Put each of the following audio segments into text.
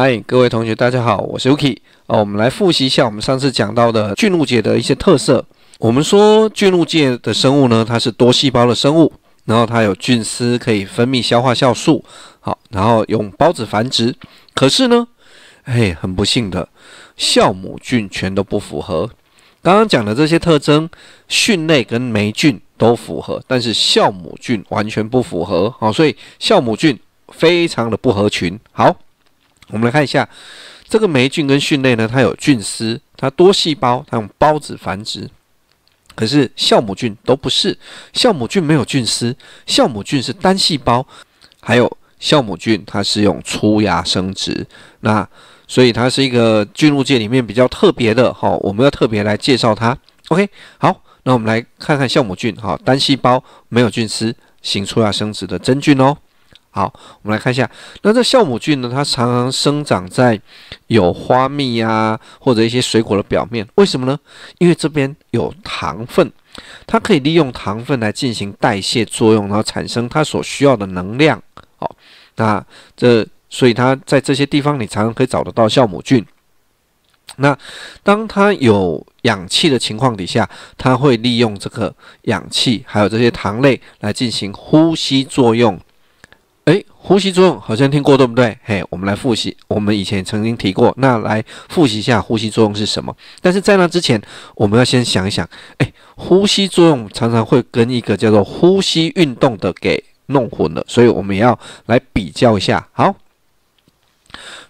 嗨，各位同学，大家好，我是 Uki 哦。我们来复习一下我们上次讲到的菌物界的一些特色。我们说菌物界的生物呢，它是多细胞的生物，然后它有菌丝，可以分泌消化酵素，好，然后用孢子繁殖。可是呢，哎，很不幸的，酵母菌全都不符合刚刚讲的这些特征。菌类跟霉菌都符合，但是酵母菌完全不符合，好，所以酵母菌非常的不合群。好。我们来看一下，这个霉菌跟菌类呢，它有菌丝，它多细胞，它用孢子繁殖。可是酵母菌都不是，酵母菌没有菌丝，酵母菌是单细胞，还有酵母菌它是用粗芽生殖。那所以它是一个菌物界里面比较特别的哈，我们要特别来介绍它。OK，好，那我们来看看酵母菌哈，单细胞，没有菌丝，行粗芽生殖的真菌哦。好，我们来看一下，那这酵母菌呢？它常常生长在有花蜜呀，或者一些水果的表面，为什么呢？因为这边有糖分，它可以利用糖分来进行代谢作用，然后产生它所需要的能量。好，那这所以它在这些地方你常常可以找得到酵母菌。那当它有氧气的情况底下，它会利用这个氧气，还有这些糖类来进行呼吸作用。哎，呼吸作用好像听过，对不对？嘿，我们来复习，我们以前曾经提过，那来复习一下呼吸作用是什么。但是在那之前，我们要先想一想，哎，呼吸作用常常会跟一个叫做呼吸运动的给弄混了，所以我们要来比较一下。好，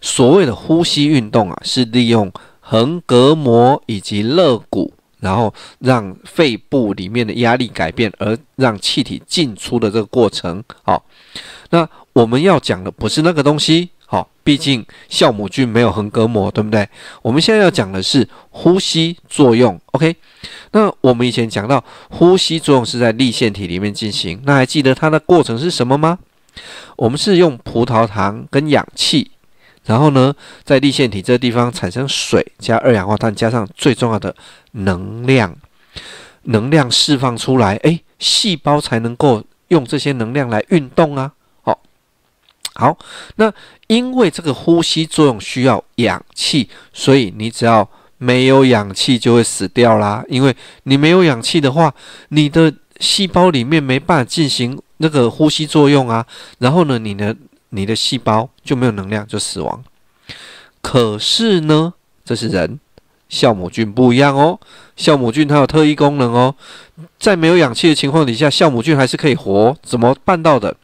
所谓的呼吸运动啊，是利用横膈膜以及肋骨。然后让肺部里面的压力改变，而让气体进出的这个过程，好，那我们要讲的不是那个东西，好，毕竟酵母菌没有横膈膜，对不对？我们现在要讲的是呼吸作用，OK？那我们以前讲到呼吸作用是在立腺体里面进行，那还记得它的过程是什么吗？我们是用葡萄糖跟氧气。然后呢，在线腺体这个地方产生水加二氧化碳，加上最重要的能量，能量释放出来，哎，细胞才能够用这些能量来运动啊。好，好，那因为这个呼吸作用需要氧气，所以你只要没有氧气就会死掉啦。因为你没有氧气的话，你的细胞里面没办法进行那个呼吸作用啊。然后呢，你的。你的细胞就没有能量，就死亡。可是呢，这是人，酵母菌不一样哦。酵母菌它有特异功能哦，在没有氧气的情况底下，酵母菌还是可以活。怎么办到的？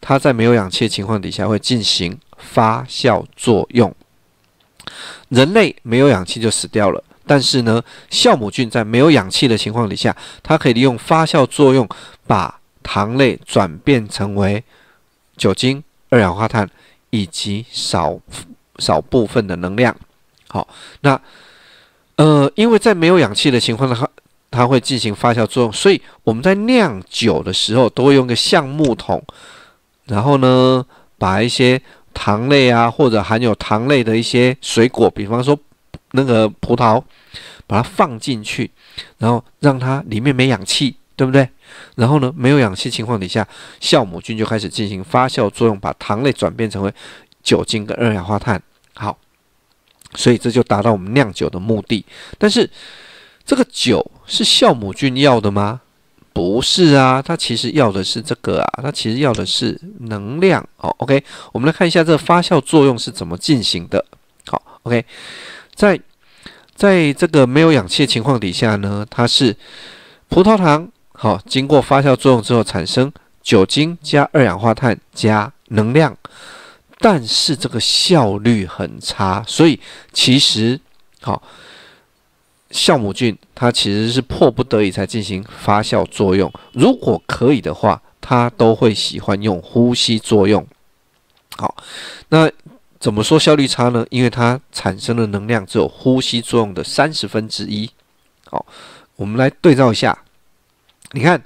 它在没有氧气的情况底下会进行发酵作用。人类没有氧气就死掉了，但是呢，酵母菌在没有氧气的情况底下，它可以利用发酵作用把糖类转变成为酒精。二氧化碳以及少少部分的能量。好，那呃，因为在没有氧气的情况的话，它会进行发酵作用，所以我们在酿酒的时候都会用个橡木桶，然后呢，把一些糖类啊，或者含有糖类的一些水果，比方说那个葡萄，把它放进去，然后让它里面没氧气。对不对？然后呢，没有氧气情况底下，酵母菌就开始进行发酵作用，把糖类转变成为酒精跟二氧化碳。好，所以这就达到我们酿酒的目的。但是这个酒是酵母菌要的吗？不是啊，它其实要的是这个啊，它其实要的是能量哦。OK，我们来看一下这个发酵作用是怎么进行的。好，OK，在在这个没有氧气的情况底下呢，它是葡萄糖。好，经过发酵作用之后，产生酒精加二氧化碳加能量，但是这个效率很差，所以其实好，酵母菌它其实是迫不得已才进行发酵作用，如果可以的话，它都会喜欢用呼吸作用。好，那怎么说效率差呢？因为它产生的能量只有呼吸作用的三十分之一。好，我们来对照一下。你看，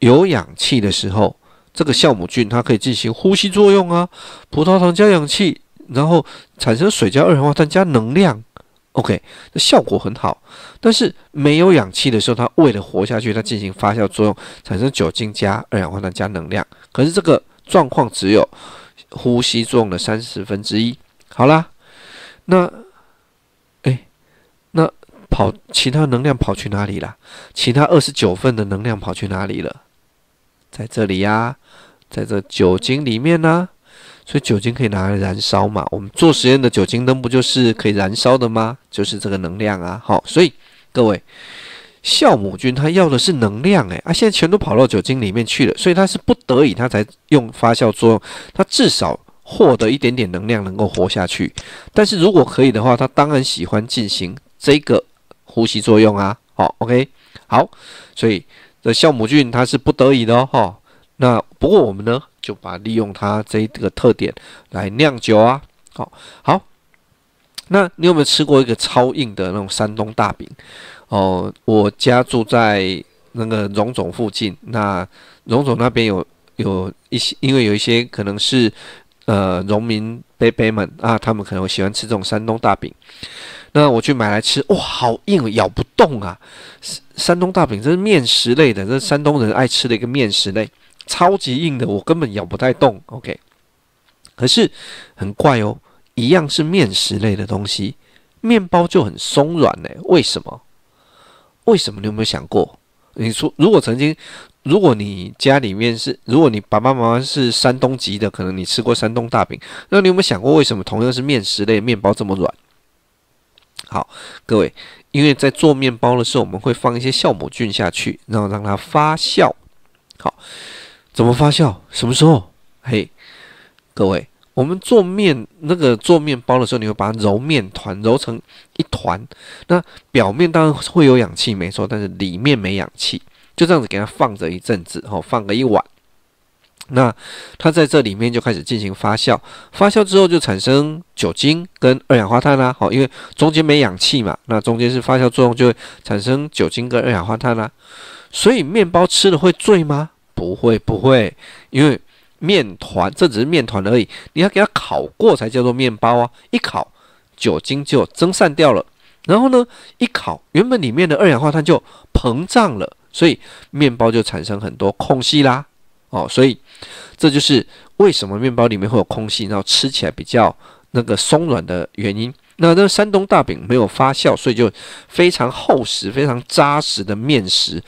有氧气的时候，这个酵母菌它可以进行呼吸作用啊，葡萄糖加氧气，然后产生水加二氧化碳加能量。OK，那效果很好。但是没有氧气的时候，它为了活下去，它进行发酵作用，产生酒精加二氧化碳加能量。可是这个状况只有呼吸作用的三十分之一。好啦，那。跑其他能量跑去哪里了？其他二十九份的能量跑去哪里了？在这里呀，在这酒精里面呢。所以酒精可以拿来燃烧嘛？我们做实验的酒精灯不就是可以燃烧的吗？就是这个能量啊。好，所以各位酵母菌它要的是能量诶，啊现在全都跑到酒精里面去了，所以它是不得已，它才用发酵作用，它至少获得一点点能量能够活下去。但是如果可以的话，它当然喜欢进行这个。呼吸作用啊，好，OK，好，所以这酵母菌它是不得已的哈。那不过我们呢就把利用它这个特点来酿酒啊，好好。那你有没有吃过一个超硬的那种山东大饼？哦，我家住在那个荣总附近，那荣总那边有有一些，因为有一些可能是呃农民伯伯们啊，他们可能会喜欢吃这种山东大饼。那我去买来吃，哇，好硬，咬不动啊！山山东大饼这是面食类的，这是山东人爱吃的一个面食类，超级硬的，我根本咬不太动。OK，可是很怪哦，一样是面食类的东西，面包就很松软呢，为什么？为什么？你有没有想过？你说如果曾经，如果你家里面是，如果你爸爸妈妈是山东籍的，可能你吃过山东大饼，那你有没有想过为什么同样是面食类，面包这么软？好，各位，因为在做面包的时候，我们会放一些酵母菌下去，然后让它发酵。好，怎么发酵？什么时候？嘿，各位，我们做面那个做面包的时候，你会把它揉面团，揉成一团。那表面当然会有氧气，没错，但是里面没氧气，就这样子给它放着一阵子，哦，放个一晚。那它在这里面就开始进行发酵，发酵之后就产生酒精跟二氧化碳啦。好，因为中间没氧气嘛，那中间是发酵作用，就会产生酒精跟二氧化碳啦。所以面包吃了会醉吗？不会，不会，因为面团这只是面团而已，你要给它烤过才叫做面包啊。一烤，酒精就蒸散掉了，然后呢，一烤，原本里面的二氧化碳就膨胀了，所以面包就产生很多空隙啦。哦，所以。这就是为什么面包里面会有空隙，然后吃起来比较那个松软的原因。那那山东大饼没有发酵，所以就非常厚实、非常扎实的面食，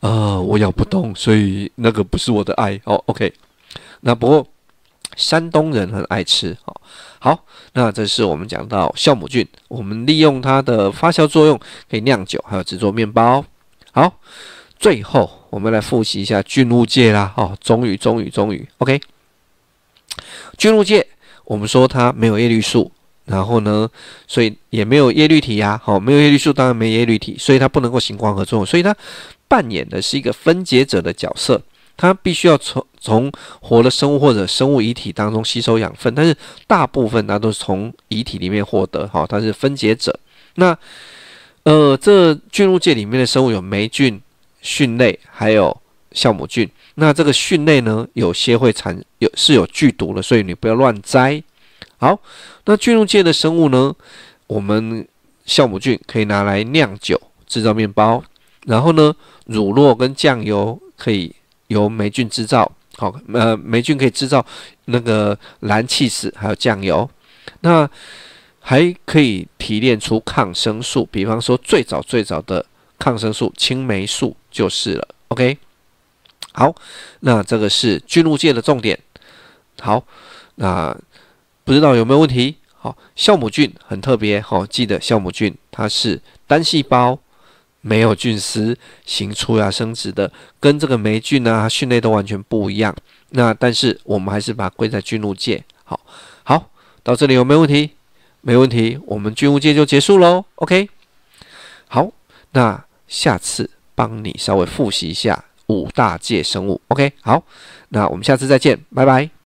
呃，我咬不动，所以那个不是我的爱。哦，OK。那不过山东人很爱吃。哦，好，那这是我们讲到酵母菌，我们利用它的发酵作用可以酿酒，还有制作面包。好，最后。我们来复习一下菌物界啦，哦，终于终于终于，OK，菌物界，我们说它没有叶绿素，然后呢，所以也没有叶绿体呀，好，没有叶绿素当然没叶绿体，所以它不能够行光合作用，所以它扮演的是一个分解者的角色，它必须要从从活的生物或者生物遗体当中吸收养分，但是大部分它都是从遗体里面获得，好，它是分解者。那呃，这菌物界里面的生物有霉菌。蕈类还有酵母菌，那这个蕈类呢，有些会产生有是有剧毒的，所以你不要乱摘。好，那菌物界的生物呢，我们酵母菌可以拿来酿酒、制造面包，然后呢，乳酪跟酱油可以由霉菌制造。好，呃，霉菌可以制造那个蓝气 h 还有酱油，那还可以提炼出抗生素，比方说最早最早的。抗生素青霉素就是了，OK。好，那这个是菌物界的重点。好，那不知道有没有问题？好，酵母菌很特别，好，记得酵母菌它是单细胞，没有菌丝行出呀生殖的，跟这个霉菌呐、菌类都完全不一样。那但是我们还是把它归在菌物界。好，好，到这里有没有问题？没问题，我们菌物界就结束喽。OK。好，那。下次帮你稍微复习一下五大界生物，OK？好，那我们下次再见，拜拜。